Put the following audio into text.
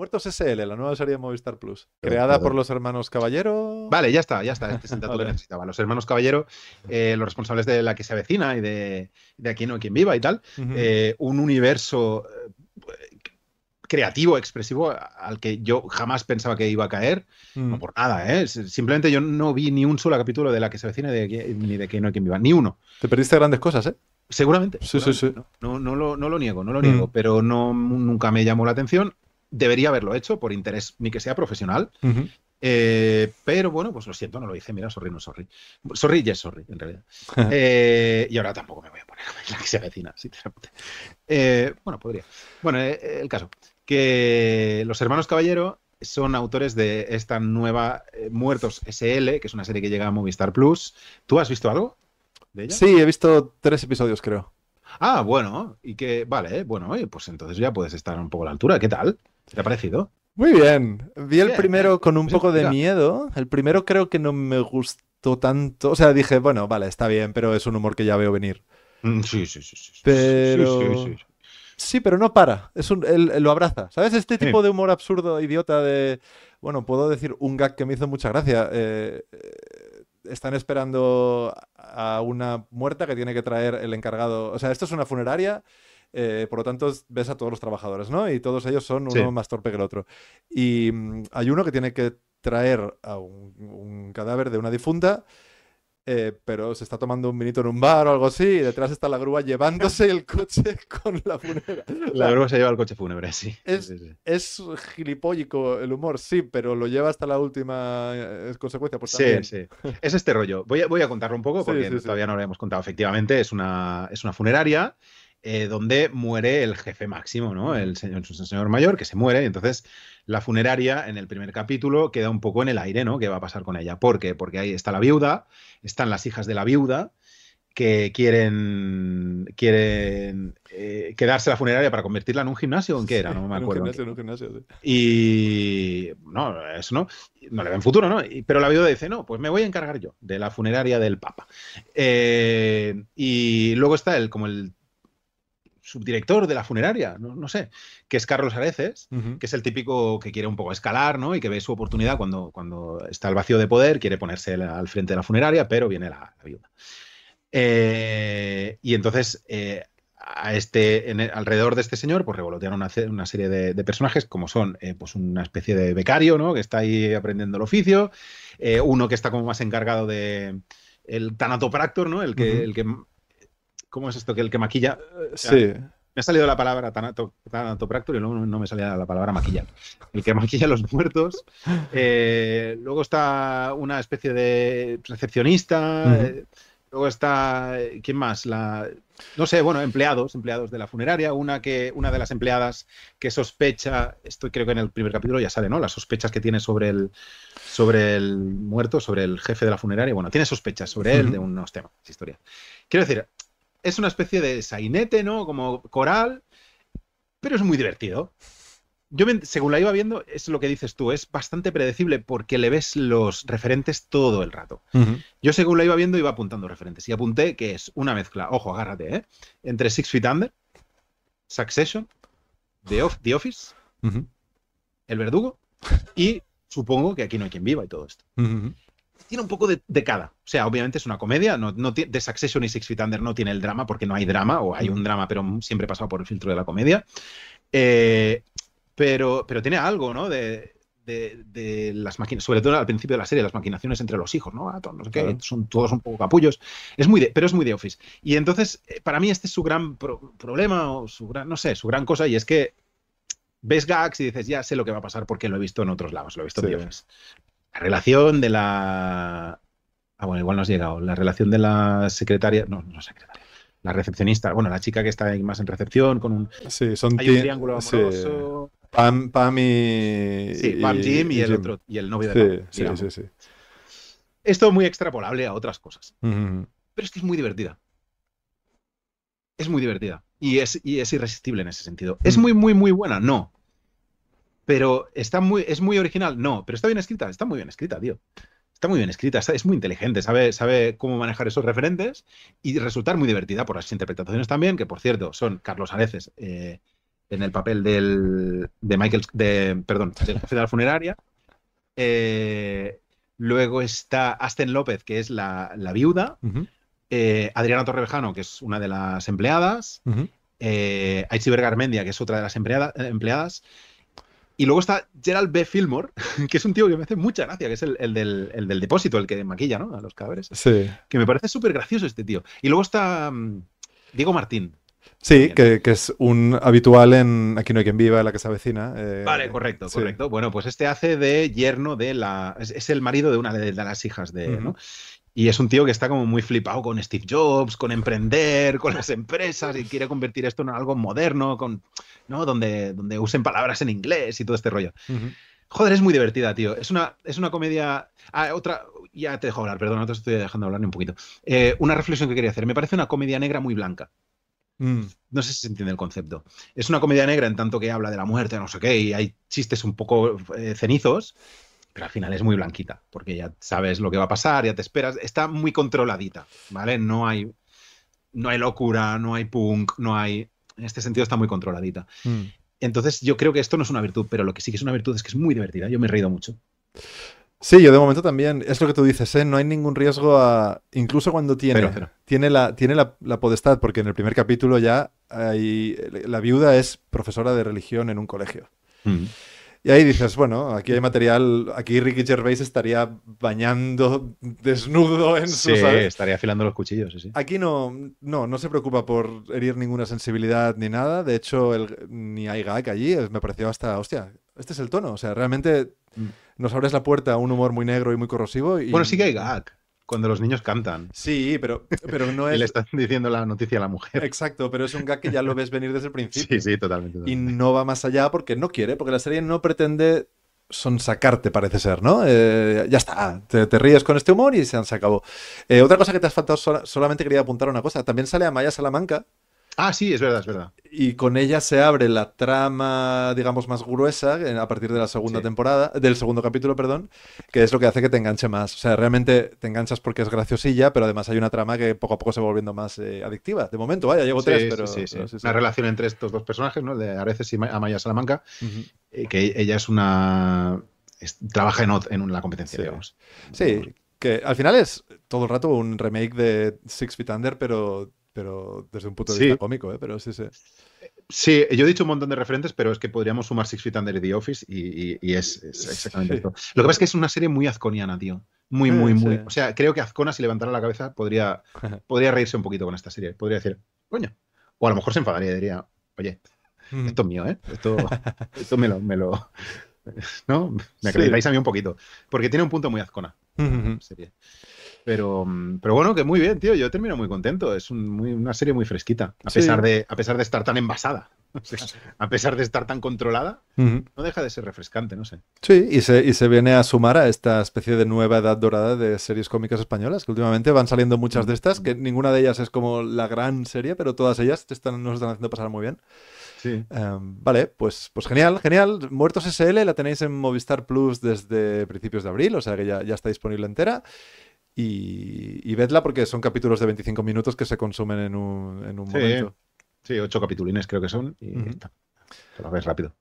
Muertos SL, la nueva serie de Movistar Plus, creada por los hermanos Caballero. Vale, ya está, ya está. Este dato que necesitaba. Los hermanos Caballero, eh, los responsables de la que se avecina y de, de aquí no quien viva y tal. Eh, un universo eh, creativo, expresivo, al que yo jamás pensaba que iba a caer, no mm. por nada, ¿eh? Simplemente yo no vi ni un solo capítulo de la que se avecina ni de que no hay quien viva, ni uno. Te perdiste grandes cosas, ¿eh? Seguramente. Sí, sí, sí. No, no, lo, niego, no lo niego, mm. pero no, nunca me llamó la atención debería haberlo hecho por interés, ni que sea profesional. Eh, pero bueno, pues lo siento, no lo hice. Mira, sorry, no sorry. Sorry, yes, sorry, en realidad. Eh, y ahora tampoco me voy a poner la que se avecina, eh, bueno, podría. Bueno, el caso. Que los hermanos Caballero son autores de esta nueva Muertos SL, que es una serie que llega a Movistar Plus. ¿Tú has visto algo de ella? Sí, he visto tres episodios, creo. Ah, bueno, y que, vale, bueno, pues entonces ya puedes estar un poco a la altura, ¿qué tal? te ha parecido? Muy bien. Vi el primero con un poco de miedo. El primero creo que no me gustó tanto. O sea, dije, bueno, vale, está bien, pero es un humor que ya veo venir. Mm, sí, sí, sí. sí. Pero... Sí, pero no para. Es un, lo abraza. ¿Sabes? Este tipo de humor absurdo, idiota de... Bueno, puedo decir un gag que me hizo mucha gracia. Eh, están esperando a una muerta que tiene que traer el encargado. O sea, esto es una funeraria eh, por lo tanto, ves a todos los trabajadores, ¿no? Y todos ellos son uno más torpe que el otro. Y mm, hay uno que tiene que traer a un, cadáver de una difunta. Eh, pero se está tomando un vinito en un bar o algo así, y detrás está la grúa llevándose el coche con la funeraria La, grúa se lleva el coche fúnebre, sí. Es, es gilipollico el humor, sí, pero lo lleva hasta la última eh, consecuencia. Pues, sí, sí. Es este rollo. Voy a, voy a contarlo un poco porque todavía no lo hemos contado. Efectivamente, es una, es una funeraria. Eh, donde muere el jefe máximo, ¿no? El señor, mayor que se muere, y entonces la funeraria en el primer capítulo queda un poco en el aire, ¿no? ¿Qué va a pasar con ella? ¿Por qué? Porque ahí está la viuda, están las hijas de la viuda que quieren, quieren eh, quedarse la funeraria para convertirla en un gimnasio o en qué era, no me acuerdo. un gimnasio, un gimnasio Y no, eso no, no le ven futuro, ¿no? pero la viuda dice, no, pues me voy a encargar yo de la funeraria del Papa. Eh, y luego está el, como el subdirector de la funeraria, no, sé, que es Carlos Areces, que es el típico que quiere un poco escalar, ¿no? Y que ve su oportunidad cuando, cuando está el vacío de poder, quiere ponerse al frente de la funeraria, pero viene la, viuda. Eh, y entonces eh, a este, alrededor de este señor, pues revolotean una, serie de, personajes, como son eh, pues una especie de becario, ¿no? Que está ahí aprendiendo el oficio, uno que está como más encargado de el tanatopractor, ¿no? El que, el que ¿Cómo es esto? Que el que maquilla. sí. Me ha salido la palabra tanato, tanatopractor y luego no, me salía la palabra maquillar. El que maquilla a los muertos. Eh, luego está una especie de recepcionista. Eh, luego está, eh, ¿quién más? La, no sé, bueno, empleados, empleados de la funeraria. Una que, una de las empleadas que sospecha, esto creo que en el primer capítulo ya sale, ¿no? Las sospechas que tiene sobre el, sobre el muerto, sobre el jefe de la funeraria. Bueno, tiene sospechas sobre él de unos temas, historia. Quiero decir, es una especie de sainete, ¿no? Como coral, pero es muy divertido. Yo, según la iba viendo, es lo que dices tú, es bastante predecible porque le ves los referentes todo el rato. Yo, según la iba viendo, iba apuntando referentes y apunté que es una mezcla, ojo, agárrate, ¿eh? Entre Six Feet Under, Succession, The, Office, El Verdugo y supongo que aquí no hay quien viva y todo esto tiene un poco de, cada. O sea, obviamente es una comedia. No, no The Succession y Six Feet Under no tiene el drama porque no hay drama, o hay mm. un drama, pero siempre pasado por el filtro de la comedia. Eh, pero, pero tiene algo, ¿no? De, las máquinas, sobre todo al principio de la serie, las maquinaciones entre los hijos, ¿no? Ah, no son todos un poco capullos. Es muy pero es muy de Office. Y entonces, eh, para mí, este es su gran problema, o su gran, no sé, su gran cosa, y es que ves gags y dices, ya sé lo que va a pasar porque lo he visto en otros lados, lo he visto en The Office. La relación de la. Ah, bueno, igual no has llegado. La relación de la secretaria. No, no secretaria. La recepcionista. Bueno, la chica que está ahí más en recepción con un. Sí, son Hay un triángulo amoroso. Pam, y. Sí, Pam Jim y, el otro. Y el novio de sí, Pam. Sí, sí, sí. Esto es muy extrapolable a otras cosas. Pero es que es muy divertida. Es muy divertida. Y es, y es irresistible en ese sentido. ¿Es mm. muy, muy, muy buena? No pero está muy, es muy original. No, pero está bien escrita, está muy bien escrita, tío. Está muy bien escrita, es muy inteligente, sabe, sabe cómo manejar esos referentes y resultar muy divertida por las interpretaciones también, que por cierto son Carlos Areces eh, en el papel de Michael, de, perdón, de la funeraria. Eh, luego está Asten López, que es la, viuda. Eh, Adriana Torrevejano, que es una de las empleadas. Uh -huh. que es otra de las empleadas. Y luego está Gerald B. Fillmore, que es un tío que me hace mucha gracia, que es el, del, depósito, el que maquilla, ¿no? A los cadáveres. Sí. Que me parece súper gracioso este tío. Y luego está mm, Diego Martín. Sí, que, es un habitual en Aquí no hay quien viva, la que se avecina. Eh, vale, correcto, correcto. Bueno, pues este hace de yerno de la... Es, el marido de una de, las hijas de... ¿no? Y es un tío que está como muy flipado con Steve Jobs, con emprender, con las empresas y quiere convertir esto en algo moderno, con donde, donde usen palabras en inglés y todo este rollo. Joder, es muy divertida, tío. Es una, es una comedia. Ah, otra. Ya te dejo hablar, perdón, no te estoy dejando hablar ni un poquito. Eh, una reflexión que quería hacer. Me parece una comedia negra muy blanca. Mm. No sé si se entiende el concepto. Es una comedia negra en tanto que habla de la muerte, no sé qué, y hay chistes un poco eh, cenizos, pero al final es muy blanquita, porque ya sabes lo que va a pasar, ya te esperas. Está muy controladita, ¿vale? No hay, no hay locura, no hay punk, no hay en este sentido está muy controladita. Mm. Entonces yo creo que esto no es una virtud, pero lo que sí que es una virtud es que es muy divertida. Yo me he reído mucho. Sí, yo de momento también, es lo que tú dices, ¿eh? no hay ningún riesgo a, incluso cuando tiene, tiene, la, tiene la, podestad, porque en el primer capítulo ya la viuda es profesora de religión en un colegio. Mm. Y ahí dices, bueno, aquí hay material, aquí Ricky Gervais estaría bañando desnudo en su... Sí, estaría afilando los cuchillos, sí, Aquí no, no, no se preocupa por herir ninguna sensibilidad ni nada, de hecho ni hay gag allí, me pareció hasta, hostia, este es el tono, o sea, realmente mm. nos abres la puerta a un humor muy negro y muy corrosivo y... Bueno, sí que hay gag cuando los niños cantan. Sí, pero, pero no es. y le están diciendo la noticia a la mujer. Exacto, pero es un gag que ya lo ves venir desde el principio. Sí, sí, totalmente. Y no va más allá porque no quiere, porque la serie no pretende sonsacarte, parece ser, ¿no? Eh, ya está, te, ríes con este humor y se, acabó. Eh, otra cosa que te has faltado, solamente quería apuntar una cosa. También sale a Maya Salamanca, Ah, sí, es verdad, es verdad. Y con ella se abre la trama, digamos, más gruesa eh, a partir de la segunda temporada, del segundo capítulo, perdón, que es lo que hace que te enganche más. O sea, realmente te enganchas porque es graciosilla, pero además hay una trama que poco a poco se va volviendo más eh, adictiva. De momento, vaya, llevo tres, pero. Sí, sí, sí. La relación entre estos dos personajes, ¿no? De Areces y Amaya Salamanca, eh, que ella es una. trabaja en, en la competencia, digamos. Sí, que al final es todo el rato un remake de Six Feet Under, pero pero desde un punto de vista cómico, ¿eh? Pero sí, sí. Sí, yo he dicho un montón de referentes, pero es que podríamos sumar Six Feet Under the Office y, es, exactamente esto. Lo que pasa es que es una serie muy azconiana, tío. Muy, muy, muy. O sea, creo que Azcona, si levantara la cabeza, podría, podría reírse un poquito con esta serie. Podría decir, coño. O a lo mejor se enfadaría y diría, oye, mm. esto es mío, ¿eh? Esto, me lo. Me lo... ¿No? Me acreditáis a mí un poquito. Porque tiene un punto muy azcona. Pero, mm, pero bueno, que muy bien, tío. Yo termino muy contento. Es una serie muy fresquita, a, pesar de, a pesar de estar tan envasada. a pesar de estar tan controlada, no deja de ser refrescante, no sé. Sí, y se, y se, viene a sumar a esta especie de nueva edad dorada de series cómicas españolas, que últimamente van saliendo muchas de estas, que ninguna de ellas es como la gran serie, pero todas ellas te están, nos están haciendo pasar muy bien. Em, vale, pues, pues genial, genial. Muertos SL la tenéis en Movistar Plus desde principios de abril, o sea que ya, está disponible entera. Y, y, vedla porque son capítulos de 25 minutos que se consumen en un, en un momento. Sí, ocho capitulines creo que son y Lo ves rápido.